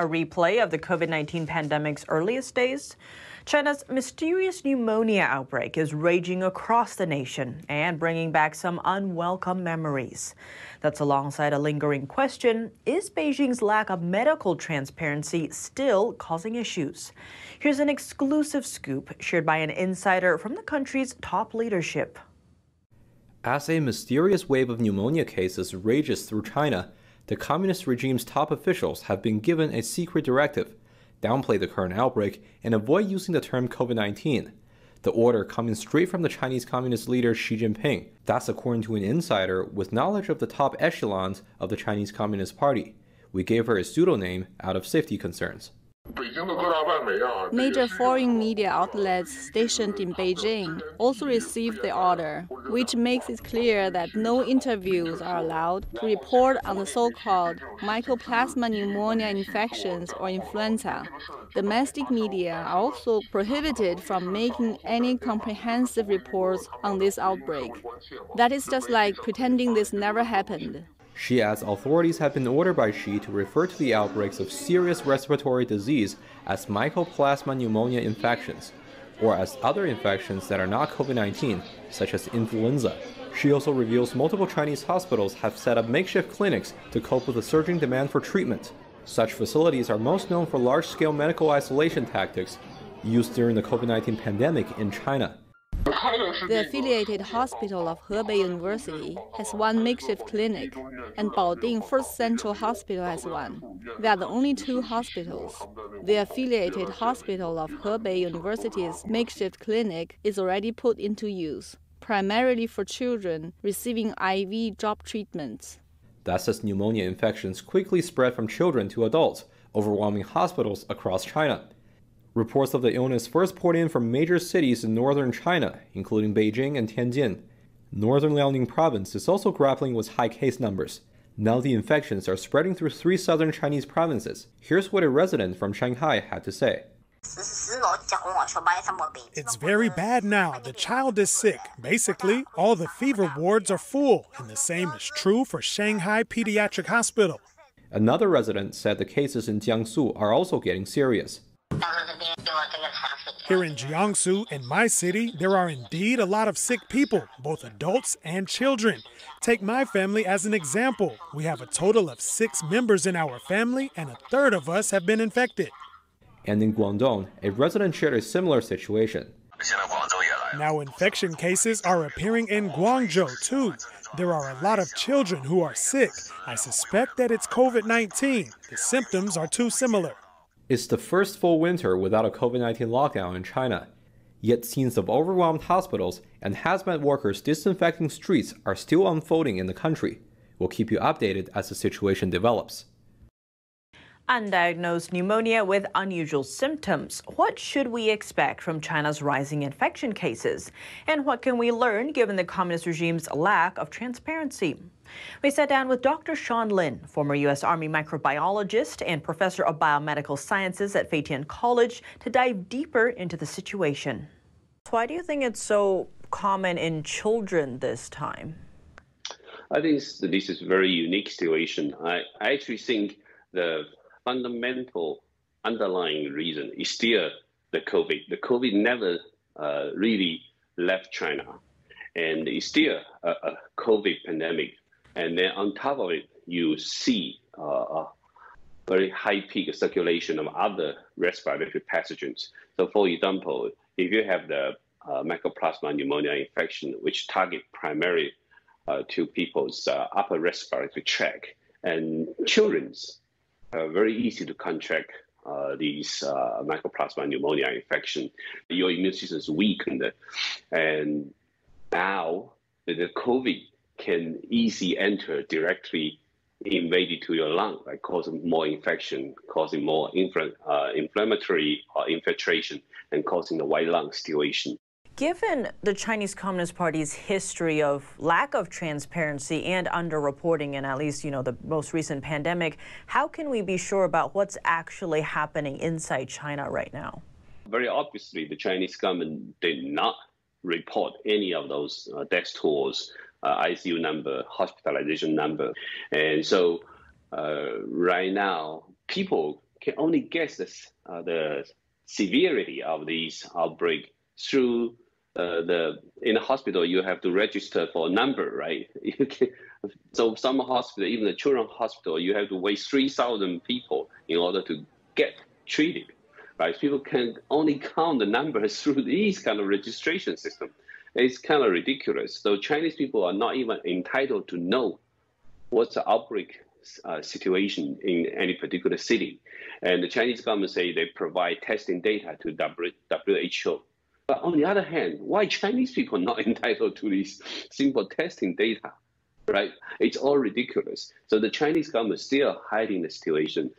a replay of the COVID 19 pandemic's earliest days. China's mysterious pneumonia outbreak is raging across the nation and bringing back some unwelcome memories. That's alongside a lingering question is Beijing's lack of medical transparency still causing issues? Here's an exclusive scoop shared by an insider from the country's top leadership. As a mysterious wave of pneumonia cases rages through China, the communist regime's top officials have been given a secret directive downplay the current outbreak and avoid using the term COVID 19. The order coming straight from the Chinese Communist leader Xi Jinping. That's according to an insider with knowledge of the top echelons of the Chinese Communist Party. We gave her a pseudonym out of safety concerns. Major foreign media outlets stationed in Beijing also received the order, which makes it clear that no interviews are allowed to report on the so called mycoplasma pneumonia infections or influenza. Domestic media are also prohibited from making any comprehensive reports on this outbreak. That is just like pretending this never happened. She adds authorities have been ordered by Xi to refer to the outbreaks of serious respiratory disease as mycoplasma pneumonia infections, or as other infections that are not COVID-19, such as influenza. She also reveals multiple Chinese hospitals have set up makeshift clinics to cope with the surging demand for treatment. Such facilities are most known for large-scale medical isolation tactics used during the COVID-19 pandemic in China. The affiliated hospital of Hebei University has one makeshift clinic, and Baoding First Central Hospital has one. They are the only two hospitals. The affiliated hospital of Hebei University's makeshift clinic is already put into use, primarily for children receiving IV drop treatments. That's pneumonia infections quickly spread from children to adults, overwhelming hospitals across China. Reports of the illness first poured in from major cities in northern China, including Beijing and Tianjin. Northern Liaoning province is also grappling with high case numbers. Now the infections are spreading through three southern Chinese provinces. Here's what a resident from Shanghai had to say. It's very bad now. The child is sick. Basically, all the fever wards are full, and the same is true for Shanghai Pediatric Hospital. Another resident said the cases in Jiangsu are also getting serious. Here in Jiangsu, in my city, there are indeed a lot of sick people, both adults and children. Take my family as an example. We have a total of six members in our family, and a third of us have been infected. And in Guangdong, a resident shared a similar situation. Now, infection cases are appearing in Guangzhou, too. There are a lot of children who are sick. I suspect that it's COVID 19. The symptoms are too similar. It's the first full winter without a COVID 19 lockdown in China. Yet scenes of overwhelmed hospitals and hazmat workers disinfecting streets are still unfolding in the country. We'll keep you updated as the situation develops. Undiagnosed pneumonia with unusual symptoms. What should we expect from China's rising infection cases? And what can we learn given the communist regime's lack of transparency? We sat down with Dr. Sean Lin, former U.S. Army microbiologist and professor of biomedical sciences at Fei College, to dive deeper into the situation. Why do you think it's so common in children this time? I think this is a very unique situation. I, I actually think the fundamental underlying reason is still the COVID. The COVID never uh, really left China, and it's still a, a, COVID pandemic. And then on top of it, you see uh, a very high peak circulation of other respiratory pathogens. So, for example, if you have the uh, mycoplasma pneumonia infection, which target primarily uh, to people's uh, upper respiratory tract and children's uh, very easy to contract uh, these uh, mycoplasma pneumonia infection. Your immune system is weakened, and now the COVID can easily enter directly invaded to your lung, right, causing more infection, causing more infl- uh, inflammatory uh, infiltration, and causing the white lung situation. Given the Chinese Communist Party's history of lack of transparency and underreporting in at least, you know, the most recent pandemic, how can we be sure about what's actually happening inside China right now? Very obviously, the Chinese government did not report any of those uh, death tolls, uh, ICU number, hospitalization number. And so uh, right now, people can only guess this, uh, the severity of these outbreak through uh, the in the hospital you have to register for a number, right? Can, so some hospital, even the children hospital, you have to wait three thousand people in order to get treated, right? People can only count the numbers through these kind of registration system. It's kind of ridiculous. So Chinese people are not even entitled to know what's the outbreak uh, situation in any particular city. And the Chinese government say they provide testing data to WHO but on the other hand, why Chinese people not entitled to this simple testing data, right? It's all ridiculous. So the Chinese government still hiding the situation.